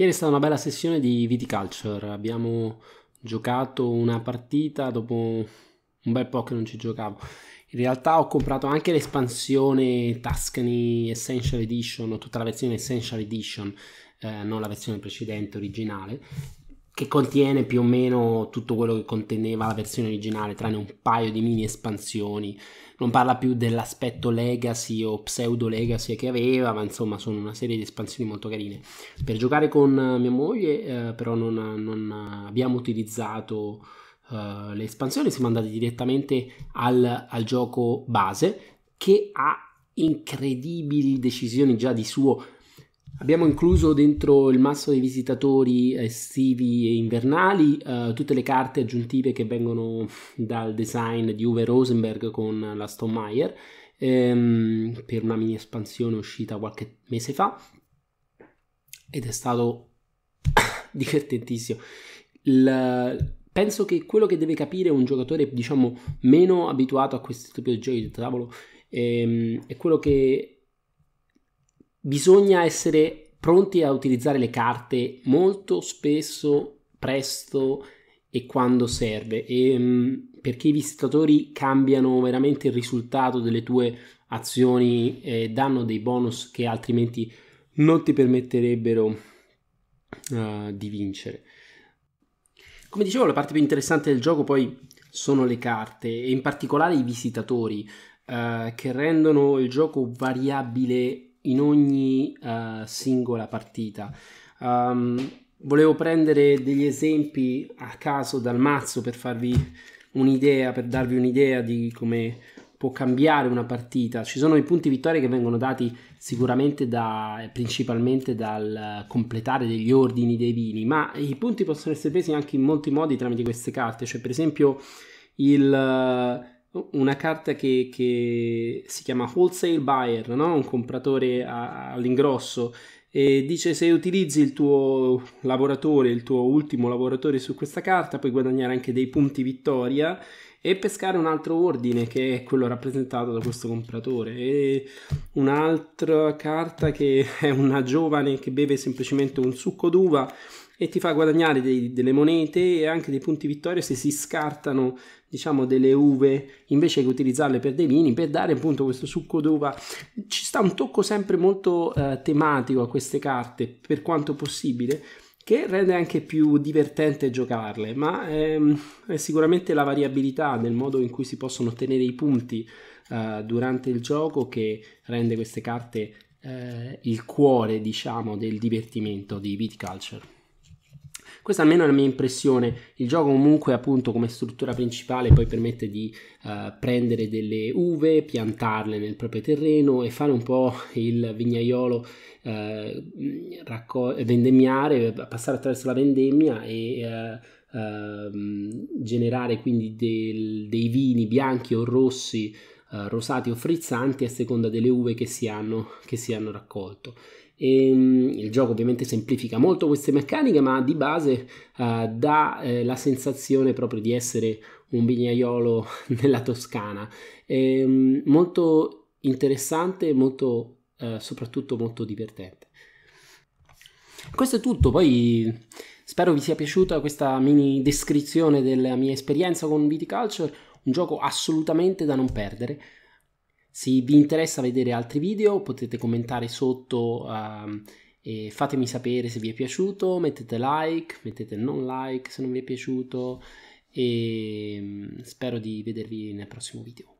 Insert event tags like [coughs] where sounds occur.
Ieri è stata una bella sessione di viticulture, abbiamo giocato una partita dopo un bel po' che non ci giocavo. In realtà ho comprato anche l'espansione Tuscany Essential Edition, tutta la versione Essential Edition, eh, non la versione precedente originale, che contiene più o meno tutto quello che conteneva la versione originale, tranne un paio di mini espansioni. Non parla più dell'aspetto legacy o pseudo legacy che aveva, ma insomma sono una serie di espansioni molto carine. Per giocare con eh, mia moglie, eh, però, non, non, abbiamo utilizzato eh, le espansioni, siamo andati direttamente al, al gioco base che ha incredibili decisioni già di suo Abbiamo incluso dentro il masso dei visitatori estivi e invernali eh, tutte le carte aggiuntive che vengono [laughs] dal design di Uwe Rosenberg con la Stone Meyer ehm, per una mini espansione uscita qualche mese fa ed è stato [coughs] divertentissimo. Il, penso che quello che deve capire un giocatore diciamo meno abituato a questo tipo di giochi di tavolo ehm, è quello che bisogna essere pronti a utilizzare le carte molto spesso, presto e quando serve, e, mm, perché i visitatori cambiano veramente il risultato delle tue azioni e danno dei bonus che altrimenti non ti permetterebbero uh, di vincere. Come dicevo, la parte più interessante del gioco poi sono le carte e in particolare i visitatori uh, che rendono il gioco variabile in ogni uh, singola partita. Um, volevo prendere degli esempi a caso dal mazzo per farvi un'idea, per darvi un'idea di come può cambiare una partita. Ci sono i punti vittoria che vengono dati sicuramente da, principalmente dal completare degli ordini dei vini, ma i punti possono essere presi anche in molti modi tramite queste carte, cioè per esempio il una carta che, che, si chiama wholesale buyer, no? un compratore a, all'ingrosso, e dice se utilizzi il tuo lavoratore, il tuo ultimo lavoratore su questa carta, puoi guadagnare anche dei punti vittoria e pescare un altro ordine che è quello rappresentato da questo compratore e un'altra carta che [laughs] è una giovane che beve semplicemente un succo d'uva e ti fa guadagnare dei, delle monete e anche dei punti vittoria se si scartano diciamo delle uve invece che utilizzarle per dei vini per dare appunto questo succo d'uva ci sta un tocco sempre molto eh, tematico a queste carte per quanto possibile che rende anche più divertente giocarle ma ehm, sicuramente la variabilità nel modo in cui si possono ottenere i punti eh, durante il gioco che rende queste carte eh, il cuore diciamo del divertimento di Viticulture questa almeno è la mia impressione. Il gioco comunque appunto come struttura principale poi permette di eh, prendere delle uve, piantarle nel proprio terreno e fare un po' il vignaiolo eh, racco- vendemmiare, passare attraverso la vendemmia e... Eh, ehm, generare quindi del, dei vini bianchi o rossi eh, rosati o frizzanti a seconda delle uve che si hanno, che si hanno raccolto. E, ehm, il gioco ovviamente semplifica molto queste meccaniche, ma di base uh, dà eh, la sensazione proprio di essere un vignaiolo [laughs] nella Toscana. E, ehm, molto interessante, molto, uh, soprattutto molto divertente. Questo è tutto, poi spero vi sia piaciuta questa mini descrizione della mia esperienza con Viticulture, un gioco assolutamente da non perdere. Se vi interessa vedere altri video potete commentare sotto uh, e fatemi sapere se vi è piaciuto, mettete like, mettete non like se non vi è piaciuto e mm, spero di vedervi nel prossimo video.